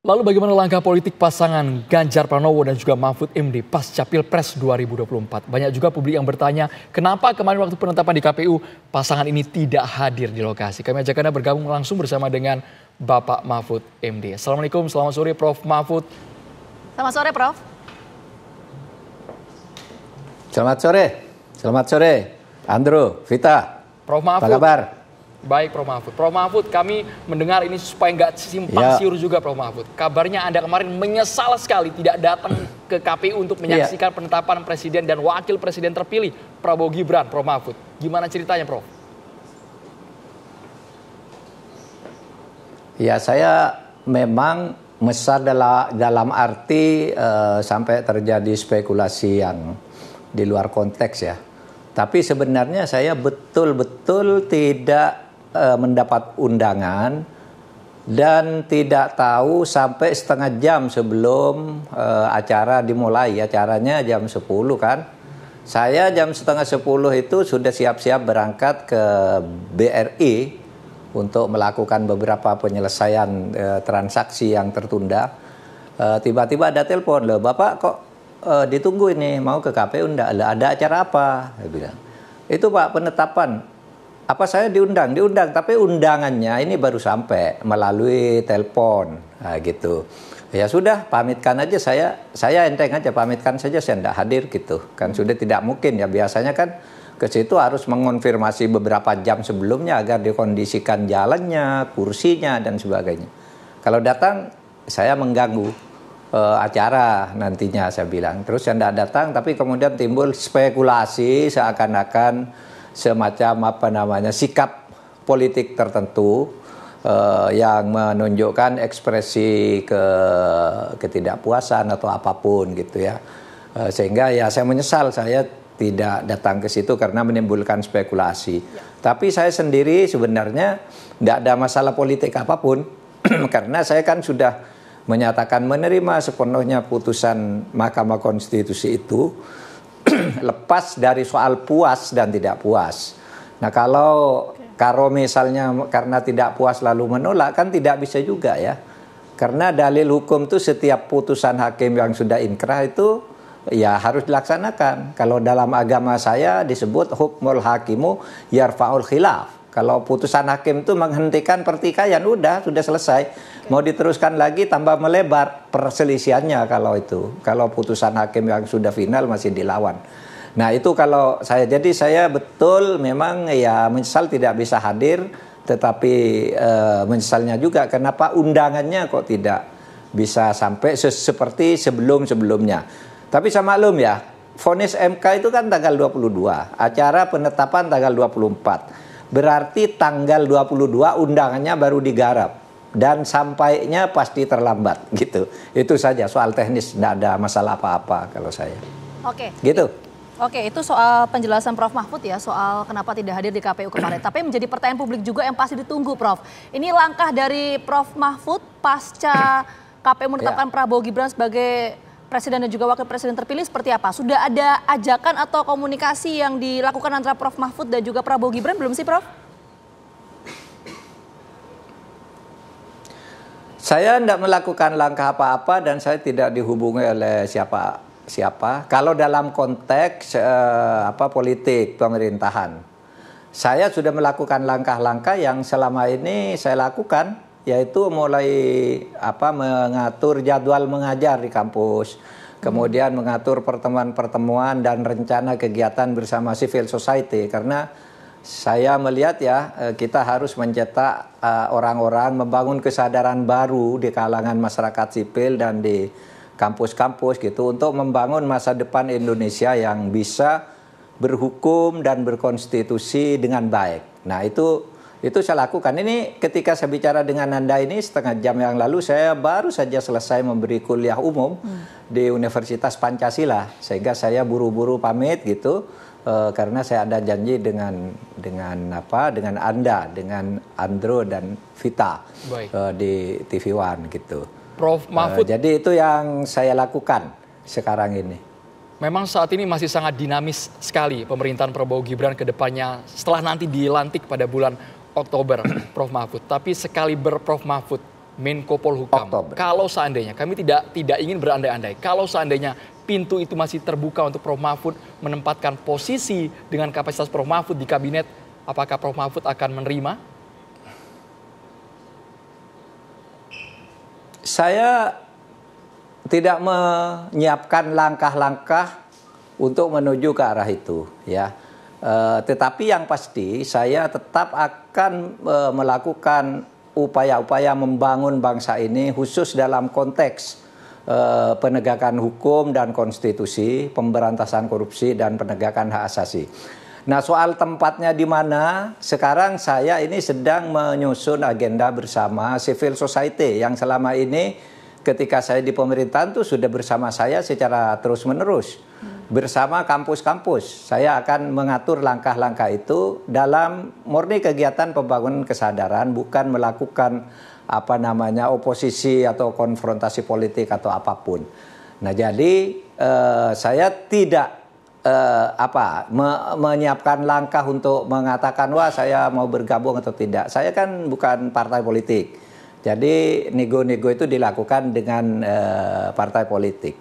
Lalu bagaimana langkah politik pasangan Ganjar Pranowo dan juga Mahfud MD pasca Pilpres 2024? Banyak juga publik yang bertanya, kenapa kemarin waktu penetapan di KPU pasangan ini tidak hadir di lokasi? Kami ajak Anda bergabung langsung bersama dengan Bapak Mahfud MD. Assalamualaikum, selamat sore Prof. Mahfud. Selamat sore Prof. Selamat sore, selamat sore Andrew Vita. Prof. Mahfud. Apa kabar? Baik Prof Mahfud. Prof Mahfud, kami mendengar ini supaya nggak simpang ya. siur juga Prof Mahfud. Kabarnya Anda kemarin menyesal sekali tidak datang ke KPU untuk iya. menyaksikan ya. penetapan presiden dan wakil presiden terpilih Prabowo Gibran, Prof Mahfud. Gimana ceritanya, Prof? Ya, saya memang mesar dalam arti uh, sampai terjadi spekulasi yang di luar konteks ya. Tapi sebenarnya saya betul-betul tidak uh, mendapat undangan dan tidak tahu sampai setengah jam sebelum uh, acara dimulai. Acaranya jam 10 kan. Saya jam setengah 10 itu sudah siap-siap berangkat ke BRI untuk melakukan beberapa penyelesaian e, transaksi yang tertunda. Tiba-tiba e, ada telepon, loh Bapak kok e, ditunggu ini, mau ke KPU enggak? ada acara apa? Dia bilang, itu Pak penetapan apa saya diundang diundang tapi undangannya ini baru sampai melalui telepon nah, gitu ya sudah pamitkan aja saya saya enteng aja pamitkan saja saya tidak hadir gitu kan sudah tidak mungkin ya biasanya kan ke situ harus mengonfirmasi beberapa jam sebelumnya agar dikondisikan jalannya kursinya dan sebagainya kalau datang saya mengganggu uh, acara nantinya saya bilang terus saya tidak datang tapi kemudian timbul spekulasi seakan-akan semacam apa namanya sikap politik tertentu eh, yang menunjukkan ekspresi ke ketidakpuasan atau apapun gitu ya eh, sehingga ya saya menyesal saya tidak datang ke situ karena menimbulkan spekulasi. Ya. Tapi saya sendiri sebenarnya tidak ada masalah politik apapun karena saya kan sudah menyatakan menerima sepenuhnya putusan Mahkamah Konstitusi itu lepas dari soal puas dan tidak puas. Nah kalau karo misalnya karena tidak puas lalu menolak kan tidak bisa juga ya. Karena dalil hukum itu setiap putusan hakim yang sudah inkrah itu ya harus dilaksanakan. Kalau dalam agama saya disebut hukmul hakimu yarfaul khilaf kalau putusan hakim itu menghentikan pertikaian, udah sudah selesai. Mau diteruskan lagi tambah melebar perselisihannya kalau itu. Kalau putusan hakim yang sudah final masih dilawan. Nah itu kalau saya jadi saya betul memang ya menyesal tidak bisa hadir, tetapi e, menyesalnya juga kenapa undangannya kok tidak bisa sampai se seperti sebelum sebelumnya. Tapi saya maklum ya, vonis MK itu kan tanggal 22, acara penetapan tanggal 24. Berarti tanggal 22 undangannya baru digarap dan sampainya pasti terlambat gitu. Itu saja soal teknis tidak ada masalah apa-apa kalau saya. Oke. Gitu. Oke, itu soal penjelasan Prof Mahfud ya, soal kenapa tidak hadir di KPU kemarin. Tapi menjadi pertanyaan publik juga yang pasti ditunggu, Prof. Ini langkah dari Prof Mahfud pasca KPU menetapkan ya. Prabowo Gibran sebagai Presiden dan juga Wakil Presiden terpilih seperti apa? Sudah ada ajakan atau komunikasi yang dilakukan antara Prof. Mahfud dan juga Prabowo Gibran belum sih Prof? Saya tidak melakukan langkah apa-apa dan saya tidak dihubungi oleh siapa siapa. Kalau dalam konteks eh, apa politik pemerintahan, saya sudah melakukan langkah-langkah yang selama ini saya lakukan yaitu mulai apa mengatur jadwal mengajar di kampus kemudian mengatur pertemuan-pertemuan dan rencana kegiatan bersama civil society karena saya melihat ya e, kita harus mencetak e, orang-orang membangun kesadaran baru di kalangan masyarakat sipil dan di kampus-kampus gitu untuk membangun masa depan Indonesia yang bisa berhukum dan berkonstitusi dengan baik. Nah, itu itu saya lakukan. Ini ketika saya bicara dengan Anda ini setengah jam yang lalu saya baru saja selesai memberi kuliah umum hmm. di Universitas Pancasila. Sehingga saya buru-buru pamit gitu uh, karena saya ada janji dengan dengan apa? dengan Anda, dengan Andro dan Vita Baik. Eh, di TV One gitu. Prof eh, Mahfud. Uh, jadi itu yang saya lakukan sekarang ini memang saat ini masih sangat dinamis sekali pemerintahan Prabowo Gibran ke depannya setelah nanti dilantik pada bulan Oktober, Prof Mahfud. Tapi sekali berprof. Mahfud, Menko Polhukam. Oktober. Kalau seandainya kami tidak tidak ingin berandai-andai, kalau seandainya pintu itu masih terbuka untuk Prof Mahfud menempatkan posisi dengan kapasitas Prof Mahfud di kabinet, apakah Prof Mahfud akan menerima? Saya tidak menyiapkan langkah-langkah untuk menuju ke arah itu, ya Eh, tetapi yang pasti saya tetap akan uh, melakukan upaya-upaya membangun bangsa ini khusus dalam konteks uh, penegakan hukum dan konstitusi, pemberantasan korupsi dan penegakan hak asasi. Nah, soal tempatnya di mana, sekarang saya ini sedang menyusun agenda bersama civil society yang selama ini ketika saya di pemerintahan itu sudah bersama saya secara terus-menerus. Bersama kampus-kampus, saya akan mengatur langkah-langkah itu dalam murni kegiatan pembangunan kesadaran, bukan melakukan apa namanya oposisi atau konfrontasi politik atau apapun. Nah, jadi eh, saya tidak eh, apa me menyiapkan langkah untuk mengatakan wah saya mau bergabung atau tidak. Saya kan bukan partai politik jadi nego-nego itu dilakukan dengan eh, partai politik.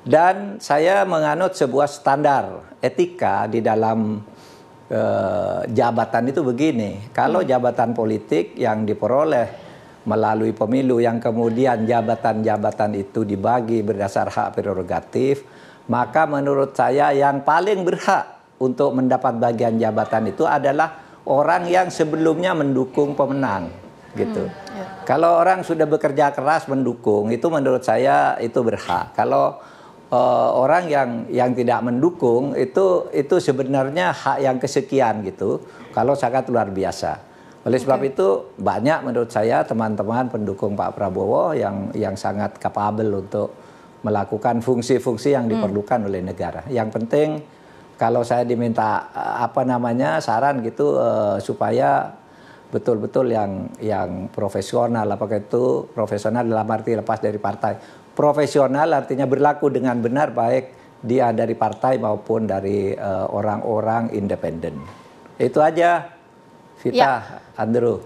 Dan saya menganut sebuah standar etika di dalam eh, jabatan itu begini. Kalau hmm. jabatan politik yang diperoleh melalui pemilu yang kemudian jabatan-jabatan itu dibagi berdasar hak prerogatif, maka menurut saya yang paling berhak untuk mendapat bagian jabatan itu adalah orang yang sebelumnya mendukung pemenang gitu. Hmm, ya. Kalau orang sudah bekerja keras mendukung itu menurut saya itu berhak. Kalau uh, orang yang yang tidak mendukung itu itu sebenarnya hak yang kesekian gitu. Kalau sangat luar biasa. Oleh sebab okay. itu banyak menurut saya teman-teman pendukung Pak Prabowo yang yang sangat kapabel untuk melakukan fungsi-fungsi yang hmm. diperlukan hmm. oleh negara. Yang penting kalau saya diminta eh, apa namanya saran gitu uh, supaya betul-betul yang yang profesional apakah itu profesional dalam arti lepas dari partai profesional artinya berlaku dengan benar baik dia dari partai maupun dari uh, orang-orang independen itu aja Vita ya. Andrew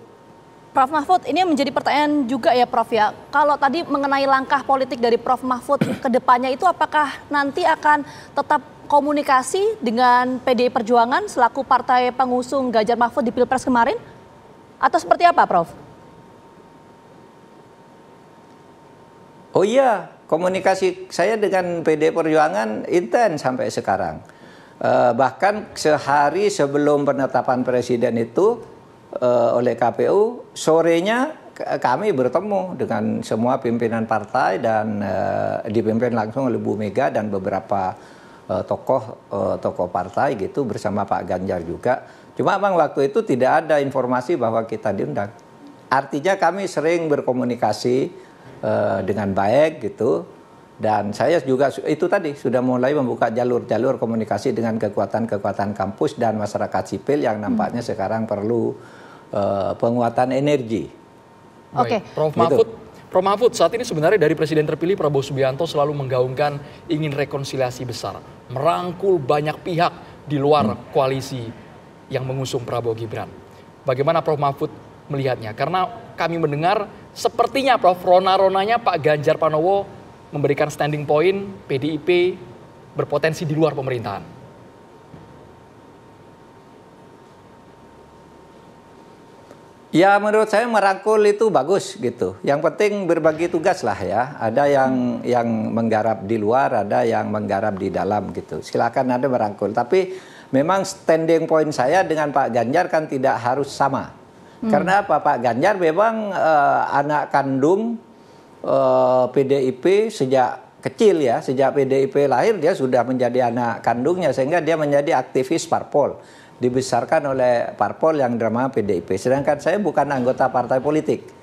Prof Mahfud, ini menjadi pertanyaan juga ya Prof ya. Kalau tadi mengenai langkah politik dari Prof Mahfud ke depannya itu apakah nanti akan tetap komunikasi dengan PDI Perjuangan selaku partai pengusung Gajar Mahfud di Pilpres kemarin? Atau seperti apa Prof? Oh iya, komunikasi saya dengan PD Perjuangan intens sampai sekarang. Eh, bahkan sehari sebelum penetapan presiden itu eh, oleh KPU, sorenya kami bertemu dengan semua pimpinan partai dan eh, dipimpin langsung oleh Bu Mega dan beberapa eh, tokoh tokoh partai gitu bersama Pak Ganjar juga Cuma bang waktu itu tidak ada informasi bahwa kita diundang. Artinya kami sering berkomunikasi uh, dengan baik gitu. Dan saya juga itu tadi sudah mulai membuka jalur-jalur komunikasi dengan kekuatan-kekuatan kampus dan masyarakat sipil yang hmm. nampaknya hmm. sekarang perlu uh, penguatan energi. Oke. Okay. Prof gitu. Mahfud, Prof Mahfud, saat ini sebenarnya dari Presiden terpilih Prabowo Subianto selalu menggaungkan ingin rekonsiliasi besar, merangkul banyak pihak di luar hmm. koalisi yang mengusung Prabowo Gibran. Bagaimana Prof Mahfud melihatnya? Karena kami mendengar sepertinya Prof rona-ronanya Pak Ganjar Pranowo memberikan standing point PDIP berpotensi di luar pemerintahan. Ya menurut saya merangkul itu bagus gitu. Yang penting berbagi tugas lah ya. Ada yang yang menggarap di luar, ada yang menggarap di dalam gitu. Silakan ada merangkul. Tapi memang standing point saya dengan Pak Ganjar kan tidak harus sama. Hmm. Karena apa? Pak Ganjar memang uh, anak kandung uh, eh, PDIP sejak kecil ya, sejak PDIP lahir dia sudah menjadi anak kandungnya sehingga dia menjadi aktivis parpol dibesarkan oleh parpol yang drama PDIP. Sedangkan saya bukan anggota partai politik.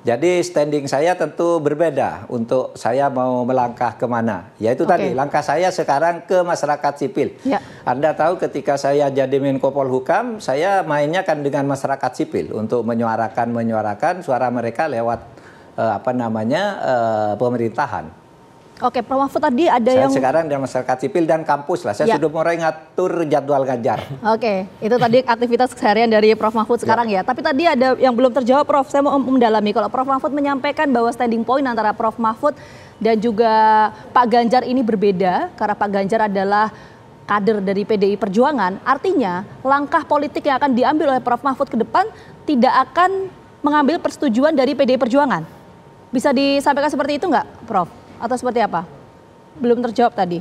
Jadi standing saya tentu berbeda untuk saya mau melangkah kemana. Yaitu okay. tadi langkah saya sekarang ke masyarakat sipil. Ya. Anda tahu ketika saya jadi Menko Polhukam, saya mainnya kan dengan masyarakat sipil untuk menyuarakan menyuarakan suara mereka lewat eh, apa namanya eh, pemerintahan. Oke, Prof Mahfud tadi ada saya yang sekarang dengan masyarakat sipil dan kampus lah. Saya ya. sudah mulai ngatur jadwal Ganjar. Oke, itu tadi aktivitas keseharian dari Prof Mahfud ya. sekarang ya. ya. Tapi tadi ada yang belum terjawab, Prof. Saya mau mendalami kalau Prof Mahfud menyampaikan bahwa standing point antara Prof Mahfud dan juga Pak Ganjar ini berbeda karena Pak Ganjar adalah kader dari PDI Perjuangan. Artinya, langkah politik yang akan diambil oleh Prof Mahfud ke depan tidak akan mengambil persetujuan dari PDI Perjuangan. Bisa disampaikan seperti itu nggak, Prof? atau seperti apa? Belum terjawab tadi.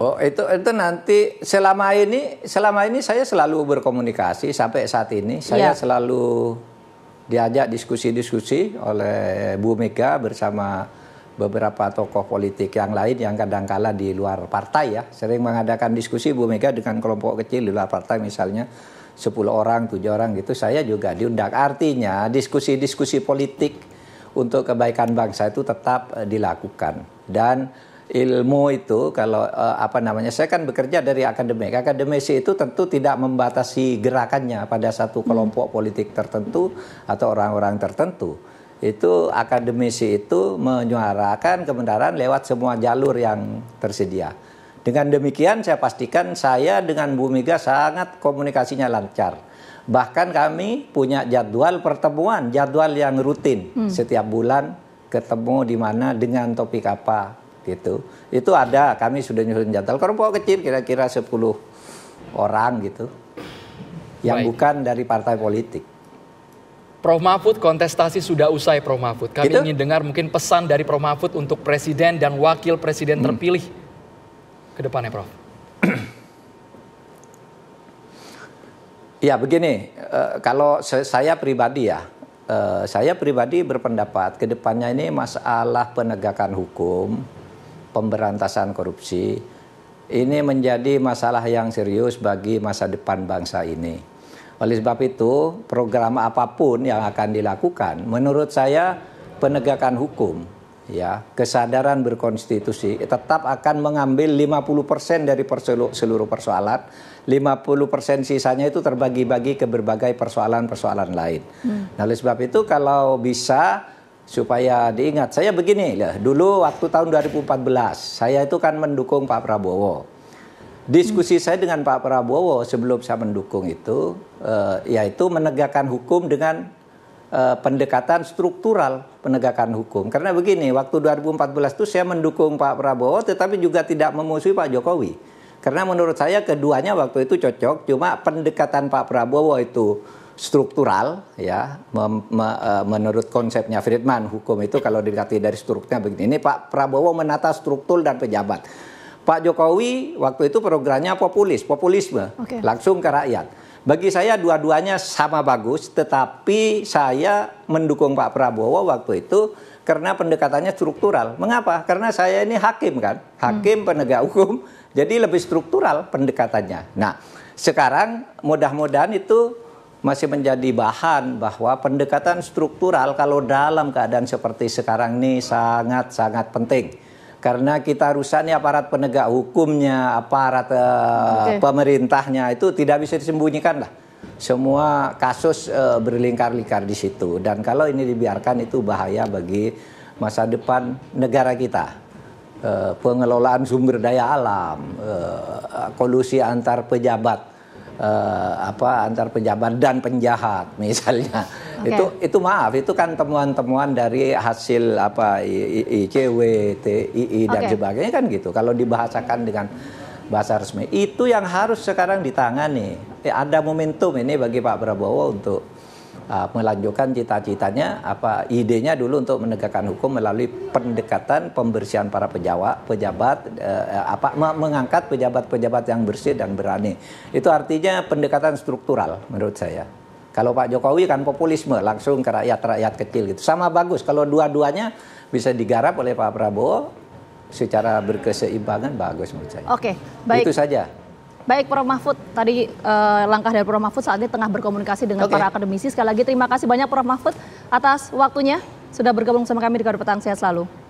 Oh, itu itu nanti selama ini selama ini saya selalu berkomunikasi sampai saat ini saya ya. selalu diajak diskusi-diskusi oleh Bu Mega bersama beberapa tokoh politik yang lain yang kadangkala di luar partai ya sering mengadakan diskusi Bu Mega dengan kelompok kecil di luar partai misalnya 10 orang, 7 orang gitu saya juga diundang. Artinya diskusi-diskusi politik untuk kebaikan bangsa itu tetap eh, dilakukan dan ilmu itu kalau uh, apa namanya saya kan bekerja dari akademik akademisi itu tentu tidak membatasi gerakannya pada satu hmm. kelompok politik tertentu atau orang-orang tertentu itu akademisi itu menyuarakan kebenaran lewat semua jalur yang tersedia dengan demikian saya pastikan saya dengan Bu Mega sangat komunikasinya lancar Bahkan kami punya jadwal pertemuan, jadwal yang rutin hmm. setiap bulan ketemu di mana dengan topik apa gitu. Itu ada, kami sudah nyusun jadwal kelompok kecil kira-kira 10 orang gitu. Yang Baik. bukan dari partai politik. Prof Mahfud, kontestasi sudah usai Prof Mahfud. Kami gitu? ingin dengar mungkin pesan dari Prof Mahfud untuk presiden dan wakil presiden hmm. terpilih ke depannya Prof. Ya begini, eh, kalau saya pribadi ya, eh, saya pribadi berpendapat kedepannya ini masalah penegakan hukum, pemberantasan korupsi, ini menjadi masalah yang serius bagi masa depan bangsa ini. Oleh sebab itu, program apapun yang akan dilakukan, menurut saya penegakan hukum ya kesadaran berkonstitusi tetap akan mengambil 50% dari perselu, seluruh persoalan 50% sisanya itu terbagi-bagi ke berbagai persoalan-persoalan lain hmm. nah oleh sebab itu kalau bisa supaya diingat saya begini ya dulu waktu tahun 2014 saya itu kan mendukung Pak Prabowo diskusi hmm. saya dengan Pak Prabowo sebelum saya mendukung itu eh, yaitu menegakkan hukum dengan uh, pendekatan struktural penegakan hukum. Karena begini, waktu 2014 itu saya mendukung Pak Prabowo tetapi juga tidak memusuhi Pak Jokowi. Karena menurut saya keduanya waktu itu cocok, cuma pendekatan Pak Prabowo itu struktural ya mem, me, eh, menurut konsepnya Friedman hukum itu kalau dilihat dari strukturnya begini ini Pak Prabowo menata struktur dan pejabat Pak Jokowi waktu itu programnya populis populisme okay. langsung ke rakyat bagi saya dua-duanya sama bagus, tetapi saya mendukung Pak Prabowo waktu itu karena pendekatannya struktural. Mengapa? Karena saya ini hakim kan, hakim hmm. penegak hukum, jadi lebih struktural pendekatannya. Nah, sekarang mudah-mudahan itu masih menjadi bahan bahwa pendekatan struktural kalau dalam keadaan seperti sekarang ini sangat-sangat penting karena kita rusaknya aparat penegak hukumnya, aparat uh, eh, okay. pemerintahnya itu tidak bisa disembunyikan lah. Semua kasus uh, berlingkar-lingkar di situ dan kalau ini dibiarkan itu bahaya bagi masa depan negara kita. Uh, pengelolaan sumber daya alam, uh, kolusi antar pejabat uh, apa antar pejabat dan penjahat misalnya okay. itu itu maaf itu kan temuan-temuan dari hasil apa ICW, TII dan sebagainya kan gitu kalau dibahasakan dengan bahasa resmi itu yang harus sekarang ditangani eh, ada momentum ini bagi Pak Prabowo untuk uh, melanjutkan cita-citanya apa idenya dulu untuk menegakkan hukum melalui pendekatan pembersihan para pejabat pejabat uh, apa mengangkat pejabat-pejabat yang bersih dan berani. Itu artinya pendekatan struktural menurut saya. Kalau Pak Jokowi kan populisme langsung ke rakyat-rakyat kecil gitu. Sama bagus kalau dua-duanya bisa digarap oleh Pak Prabowo secara berkeseimbangan bagus menurut saya. Oke, okay, baik. Itu saja. Baik Prof Mahfud, tadi eh, langkah dari Prof Mahfud saat ini tengah berkomunikasi dengan okay. para akademisi. Sekali lagi terima kasih banyak Prof Mahfud atas waktunya sudah bergabung sama kami di Kado Petang Sehat selalu.